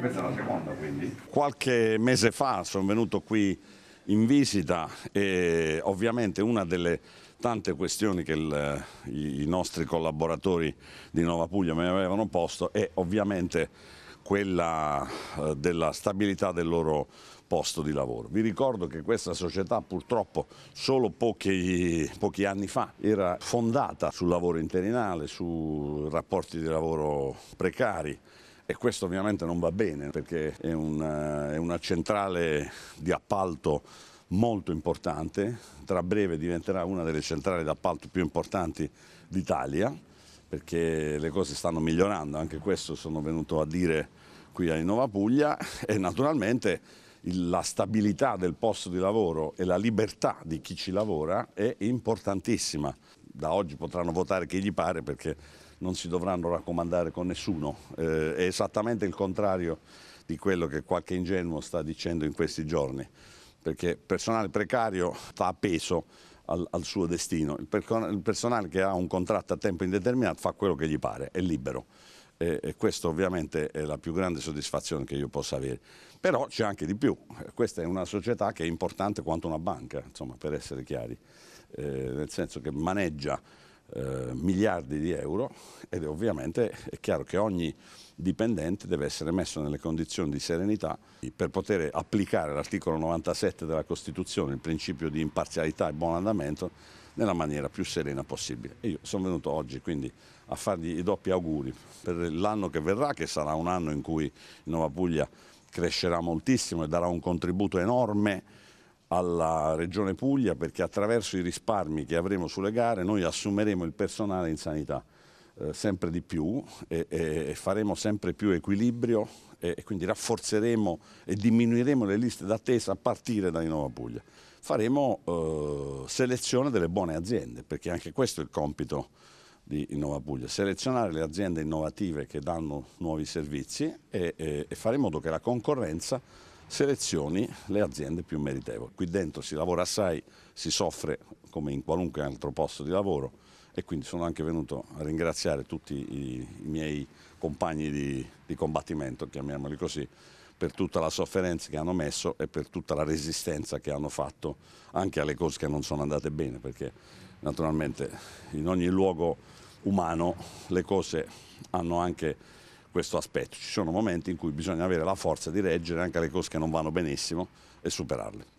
Questa è la seconda quindi. Qualche mese fa sono venuto qui in visita e ovviamente una delle tante questioni che il, i nostri collaboratori di Nova Puglia mi avevano posto è ovviamente quella eh, della stabilità del loro posto di lavoro. Vi ricordo che questa società purtroppo solo pochi, pochi, anni fa era fondata sul lavoro interinale, su rapporti di lavoro precari e questo ovviamente non va bene perché è una, eh, è una centrale di appalto molto importante, tra breve diventerà una delle centrali d'appalto più importanti d'Italia perché le cose stanno migliorando, anche questo sono venuto a dire qui a Innova Puglia e naturalmente la stabilità del posto di lavoro e la libertà di chi ci lavora è importantissima. Da oggi potranno votare chi gli pare perché non si dovranno raccomandare con nessuno. Eh, è esattamente il contrario di quello che qualche ingenuo sta dicendo in questi giorni, perché personale precario sta appeso al, al suo destino. Il, per, il, personale che ha un contratto a tempo indeterminato fa quello che gli pare, è libero. E, e questa ovviamente è la più grande soddisfazione che io possa avere. Però c'è anche di più, questa è una società che è importante quanto una banca, insomma, per essere chiari, eh, nel senso che maneggia eh, miliardi di euro ed ovviamente è chiaro che ogni dipendente deve essere messo nelle condizioni di serenità per poter applicare l'articolo 97 della Costituzione, il principio di imparzialità e buon andamento, nella maniera più serena possibile. E io sono venuto oggi quindi a fargli i doppi auguri per l'anno che verrà, che sarà un anno in cui Nuova Puglia crescerà moltissimo e darà un contributo enorme alla Regione Puglia perché attraverso i risparmi che avremo sulle gare noi assumeremo il personale in sanità eh, sempre di più e, e, faremo sempre più equilibrio e, e quindi rafforzeremo e diminuiremo le liste d'attesa a partire da Innova Puglia. Faremo eh, selezione delle buone aziende perché anche questo è il compito di Innova Puglia, selezionare le aziende innovative che danno nuovi servizi e, e faremo in modo che la concorrenza selezioni le aziende più meritevoli. Qui dentro si lavora assai, si soffre come in qualunque altro posto di lavoro e quindi sono anche venuto a ringraziare tutti i, i miei compagni di, di combattimento, chiamiamoli così, per tutta la sofferenza che hanno messo e per tutta la resistenza che hanno fatto anche alle cose che non sono andate bene, perché naturalmente in ogni luogo umano le cose hanno anche questo aspetto. Ci sono momenti in cui bisogna avere la forza di reggere anche le cose che non vanno benissimo e superarle.